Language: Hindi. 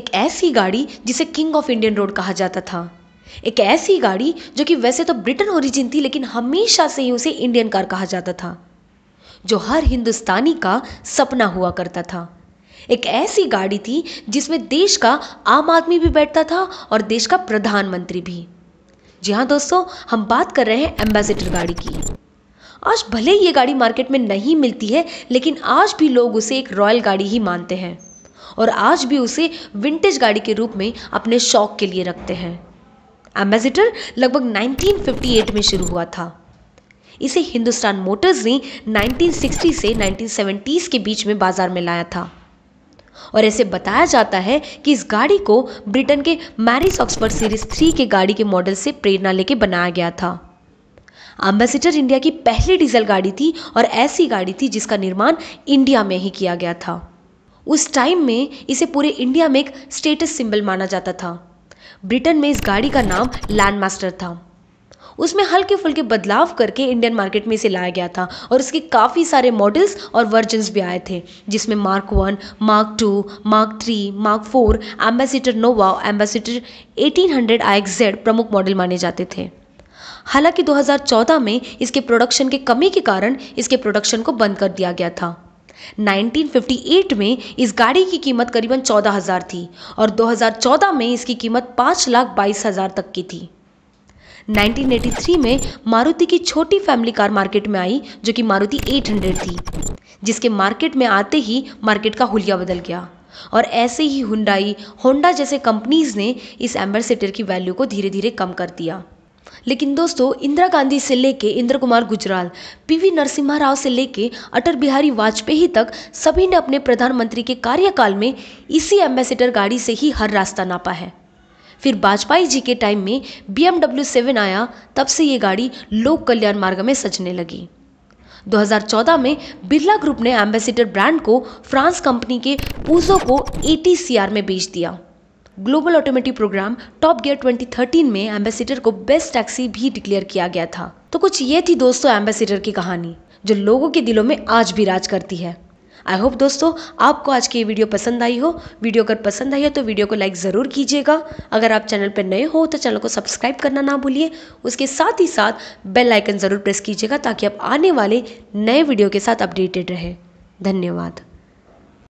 एक ऐसी गाड़ी जिसे किंग ऑफ इंडियन रोड कहा जाता था एक ऐसी गाड़ी जो कि वैसे तो ब्रिटेन ओरिजिन थी लेकिन हमेशा से ही उसे इंडियन कार कहा जाता था जो हर हिंदुस्तानी का सपना हुआ करता था एक ऐसी गाड़ी थी जिसमें देश का आम आदमी भी बैठता था और देश का प्रधानमंत्री भी जी हाँ दोस्तों हम बात कर रहे हैं एम्बेसडर गाड़ी की आज भले ही ये गाड़ी मार्केट में नहीं मिलती है लेकिन आज भी लोग उसे एक रॉयल गाड़ी ही मानते हैं और आज भी उसे विंटेज गाड़ी के रूप में अपने शौक के लिए रखते हैं एम्बेसडर लगभग 1958 में शुरू हुआ था इसे हिंदुस्तान मोटर्स ने 1960 से 1970s के बीच में बाजार में लाया था और ऐसे बताया जाता है कि इस गाड़ी को ब्रिटेन के मैरिस ऑक्सफर्ड सीरीज थ्री के गाड़ी के मॉडल से प्रेरणा लेके बनाया गया था एम्बेसिडर इंडिया की पहली डीजल गाड़ी थी और ऐसी गाड़ी थी जिसका निर्माण इंडिया में ही किया गया था उस टाइम में इसे पूरे इंडिया में एक स्टेटस सिंबल माना जाता था ब्रिटेन में इस गाड़ी का नाम लैंड मास्टर था उसमें हल्के फुल्के बदलाव करके इंडियन मार्केट में इसे लाया गया था और इसके काफ़ी सारे मॉडल्स और वर्जन्स भी आए थे जिसमें mark one mark two mark three mark four Ambassador Nova Ambassador 1800 hundred Z प्रमुख मॉडल माने जाते थे हालांकि 2014 में इसके प्रोडक्शन के कमी के कारण इसके प्रोडक्शन को बंद कर दिया गया था 1958 में इस गाड़ी की कीमत करीबन 14,000 थी और 2014 में इसकी कीमत पाँच लाख बाईस हज़ार तक की थी 1983 में मारुति की छोटी फैमिली कार मार्केट में आई जो कि मारुति 800 थी जिसके मार्केट में आते ही मार्केट का हुलिया बदल गया और ऐसे ही हुंडाई होंडा जैसे कंपनीज ने इस एम्बेसिटर की वैल्यू को धीरे धीरे कम कर दिया लेकिन दोस्तों इंदिरा गांधी से लेके इंद्र कुमार गुजराल पीवी नरसिम्हा राव से लेके अटल बिहारी वाजपेयी तक सभी ने अपने प्रधानमंत्री के कार्यकाल में इसी एम्बेसिडर गाड़ी से ही हर रास्ता नापा है फिर वाजपेयी जी के टाइम में बी एमडब्ल्यू सेवन आया तब से ये गाड़ी लोक कल्याण मार्ग में सजने लगी 2014 में बिरला ग्रुप ने एम्बेसिडर ब्रांड को फ्रांस कंपनी के पूजो को ए में बेच दिया global automatic program top gear 2013 में एम्बेसिडर को बेस्ट टैक्सी भी डिक्लेयर किया गया था तो कुछ ये थी दोस्तों एम्बेसिडर की कहानी जो लोगों के दिलों में आज भी राज करती है आई होप दोस्तों आपको आज की ये वीडियो पसंद आई हो वीडियो अगर पसंद आई हो तो वीडियो को लाइक ज़रूर कीजिएगा अगर आप चैनल पर नए हो तो चैनल को सब्सक्राइब करना ना भूलिए उसके साथ ही साथ बेल आइकन ज़रूर प्रेस कीजिएगा ताकि आप आने वाले नए वीडियो के साथ अपडेटेड रहें धन्यवाद